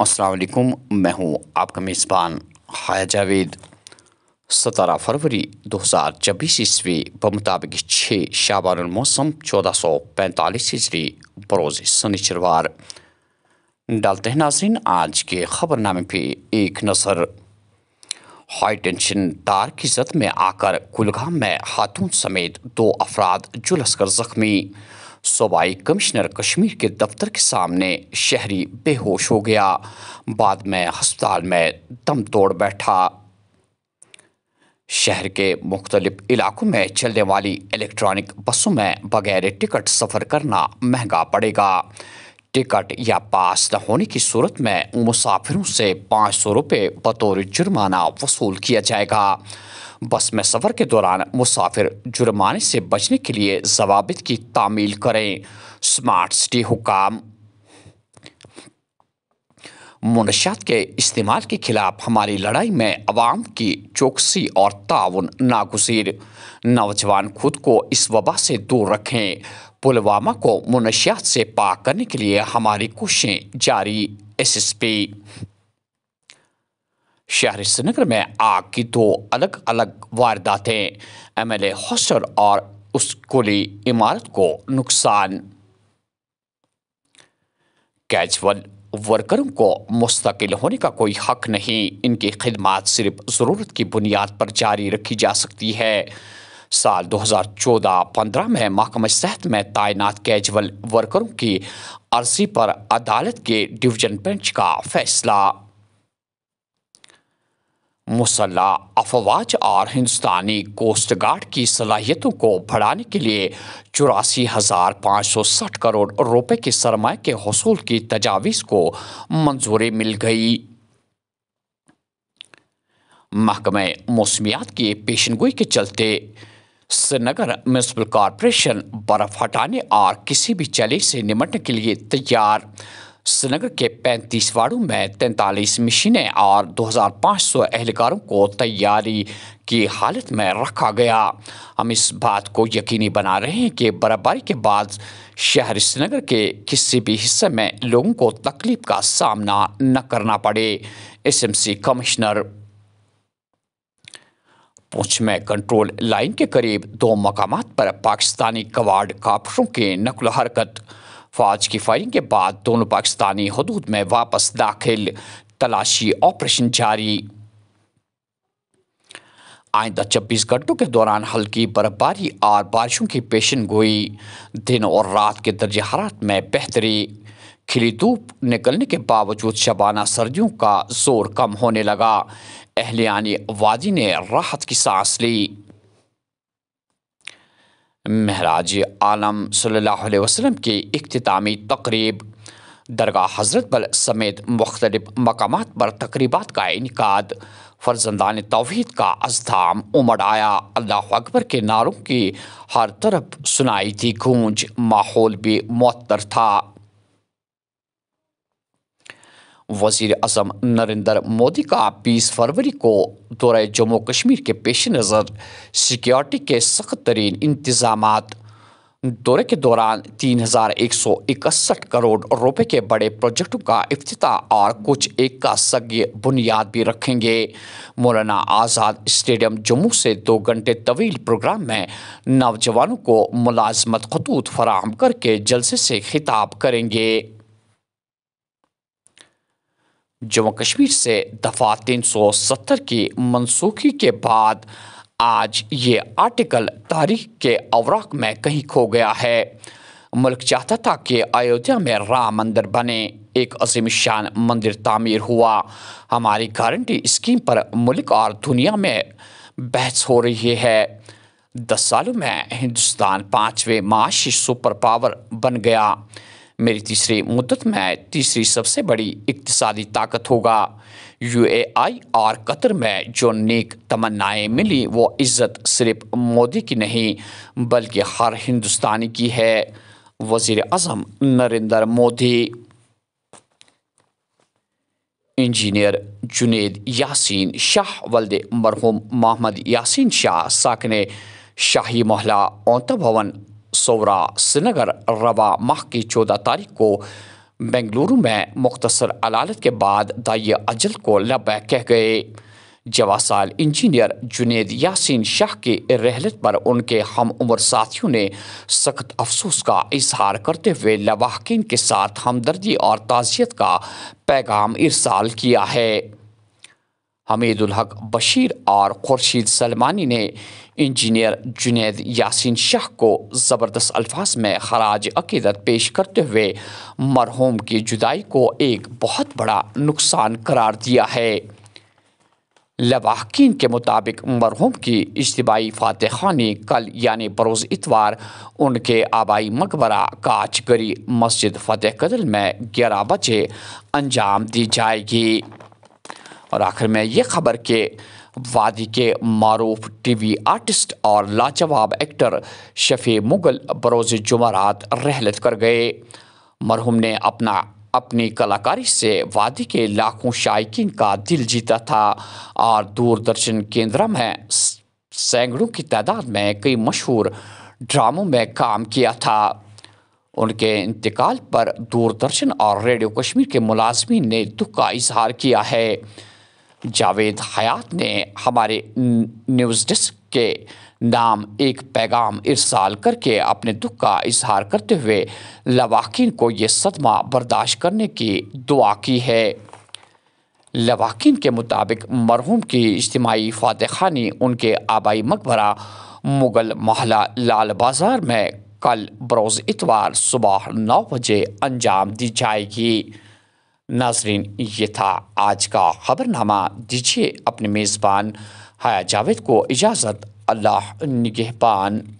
असलकुम मैं हूँ आपका मेज़बान हाया जावेद सतारह फरवरी 2024 ईस्वी बमुताबिक छः मौसम चौदह सौ पैंतालीस ईस्वी बरोज़ शनिचरवार डालते हैं नाजिन आज के खबरनामे पे एक नज़र हाई टेंशन तार की जद में आकर कुलगाम में हाथों समेत दो अफराद झुलस कर ज़ख्मी सूबाई कमिश्नर कश्मीर के दफ्तर के सामने शहरी बेहोश हो गया बाद में अस्पताल में दम तोड़ बैठा शहर के मुख्तलिफ इलाकों में चलने वाली इलेक्ट्रॉनिक बसों में बगैर टिकट सफ़र करना महंगा पड़ेगा टिकट या पास न होने की सूरत में मुसाफिरों से पाँच सौ रुपये बतौर जुर्माना वसूल किया जाएगा बस में सफ़र के दौरान मुसाफिर जुर्माने से बचने के लिए जवाबित की तामील करें स्मार्ट सिटी हुकाम मनशात के इस्तेमाल के खिलाफ हमारी लड़ाई में आवाम की चौकसी और ताउन नागुजीर नौजवान खुद को इस वबा से दूर रखें पुलवामा को मनशियात से पाक करने के लिए हमारी कोशिशें जारी एसएसपी शहर श्रीनगर में आग की दो अलग अलग वारदातें एमएलए हॉस्टल और स्कूली इमारत को नुकसान कैजुअल वर्करों को मुस्तकिल होने का कोई हक नहीं इनकी खिदमत सिर्फ ज़रूरत की बुनियाद पर जारी रखी जा सकती है साल 2014-15 में महकमा सेहत में तैनात कैजुअल वर्करों की अर्जी पर अदालत के डिवीजन बेंच का फैसला मुसल्ला अफवाज और हिंदुस्तानी कोस्ट गार्ड की सलाहियतों को बढ़ाने के लिए चौरासी हज़ार पाँच सौ साठ करोड़ रुपए के सरमाए के हसूल की तजावीज़ को मंजूरी मिल गई महकमे मौसमियात की पेशन गोई के चलते श्रीनगर म्यूनसिपल कॉरपोरेशन बर्फ हटाने और किसी भी चैलेंज से निपटने के लिए तैयार श्रीनगर के पैंतीस वार्डों में तैंतालीस मशीनें और 2,500 एहलकारों को तैयारी की हालत में रखा गया हम इस बात को यकीनी बना रहे हैं कि बर्फबारी के बाद शहर श्रीनगर के किसी भी हिस्से में लोगों को तकलीफ का सामना न करना पड़े एसएमसी कमिश्नर पूछ में कंट्रोल लाइन के करीब दो मकाम पर पाकिस्तानी कवाड काफरों की नकल हरकत फौज की फायरिंग के बाद दोनों पाकिस्तानी हदूद में वापस दाखिल तलाशी ऑपरेशन जारी आइंदा छब्बीस घंटों के दौरान हल्की बर्फबारी और बारिशों की पेशन गोई दिन और रात के दर्ज हारात में बेहतरी खिली धूप निकलने के बावजूद शबाना सर्दियों का जोर कम होने लगा अहलियानी वादी ने राहत की सांस ली महराज आलम सल्लल्लाहु अलैहि वसल्लम की अख्तामी तकरीब दरगाह हज़रत बल समेत मुख्तलिफ मकाम पर तकरीबा का इनका फर्जंदान तोहद का अजाम उमड़ आया अल्लाह अकबर के नारों की हर तरफ सुनाई थी गूंज माहौल भी मअतर था वजीर अजम नरेंद्र मोदी का बीस फरवरी को दौरे जम्मू कश्मीर के पेश नज़र सिक्योरिटी के सख्त तरीन इंतजाम दौरे के दौरान तीन हज़ार एक सौ इकसठ करोड़ रुपए के बड़े प्रोजेक्टों का अफ्ताह और कुछ एक का सज्ञ बुनियाद भी रखेंगे मौलाना आज़ाद स्टेडियम जम्मू से दो घंटे तवील प्रोग्राम में नौजवानों को मुलाजमत खतूत फराहम करके जलसे से खिताब करेंगे जम्मू कश्मीर से दफ़ा 370 की मनसूखी के बाद आज ये आर्टिकल तारीख के अवराक में कहीं खो गया है मुल्क चाहता था कि अयोध्या में राम मंदिर बने एक अजीम शान मंदिर तामीर हुआ हमारी गारंटी स्कीम पर मुल्क और दुनिया में बहस हो रही है दस सालों में हिंदुस्तान पाँचवें माशी सुपर पावर बन गया मेरी तीसरी मुद्दत में तीसरी सबसे बड़ी इकतसादी ताकत होगा यू ए आई और कतर में जो नेक तमन्नाएँ मिली वो इज़्ज़त सिर्फ मोदी की नहीं बल्कि हर हिंदुस्तानी की है वजीर अजम नरेंद्र मोदी इंजीनियर जुनेद यासीन शाह वल्द मरहूम मोहम्मद यासीन शाह साकने शाही मोहला ओंता भवन सौरा श्रीनगर रवा माह की चौदह तारीख को बेंगलुरु में मुख्तर अलालत के बाद दाइ अजल को लबैक कह गए जवासाल इंजीनियर जुनेद यासिन शाह की रहलत पर उनके हम उम्र साथियों ने सख्त अफसोस का इजहार करते हुए लवाहकिन के साथ हमदर्दी और ताज़ियत का पैगाम इरसाल किया है हमीदुल हक बशीर और खुर्शीद सलमानी ने इंजीनियर जुनेद यासिन शाह को ज़बरदस्त अल्फाज में खराज अकीदत पेश करते हुए मरहूम की जुदाई को एक बहुत बड़ा नुकसान करार दिया है लवाहकिन के मुताबिक मरहूम की इज्तबाही खानी कल यानी बरोज़ इतवार उनके आबाई मकबरा काचगरी मस्जिद फतेह कदल में ग्यारह बजे अंजाम दी जाएगी और आखिर में ये खबर के वादी के मरूफ वी आर्टिस्ट और लाजवाब एक्टर शफी मुगल बरोज़ जमारात रहलत कर गए मरहूम ने अपना अपनी कलाकारी से वादी के लाखों शायकीन का दिल जीता था और दूरदर्शन केंद्र में सैकड़ों की तादाद में कई मशहूर ड्रामों में काम किया था उनके इंतकाल पर दूरदर्शन और रेडियो कश्मीर के मुलाजमी ने दुख का इजहार किया है जावेद हयात ने हमारे न्यूज़ डेस्क के नाम एक पैगाम इरसाल करके अपने दुख का इजहार करते हुए लवाकिन को ये सदमा बर्दाश्त करने की दुआ की है लवाकिन के मुताबिक मरहूम की इज्तमाही फातखानी उनके आबाई मकबरा मुगल महला लाल बाज़ार में कल बरोज़ इतवार सुबह नौ बजे अंजाम दी जाएगी नाजरीन ये था आज का खबरनामा दीजिए अपने मेज़बान हया जावेद को इजाज़त अल्लाह निगहबान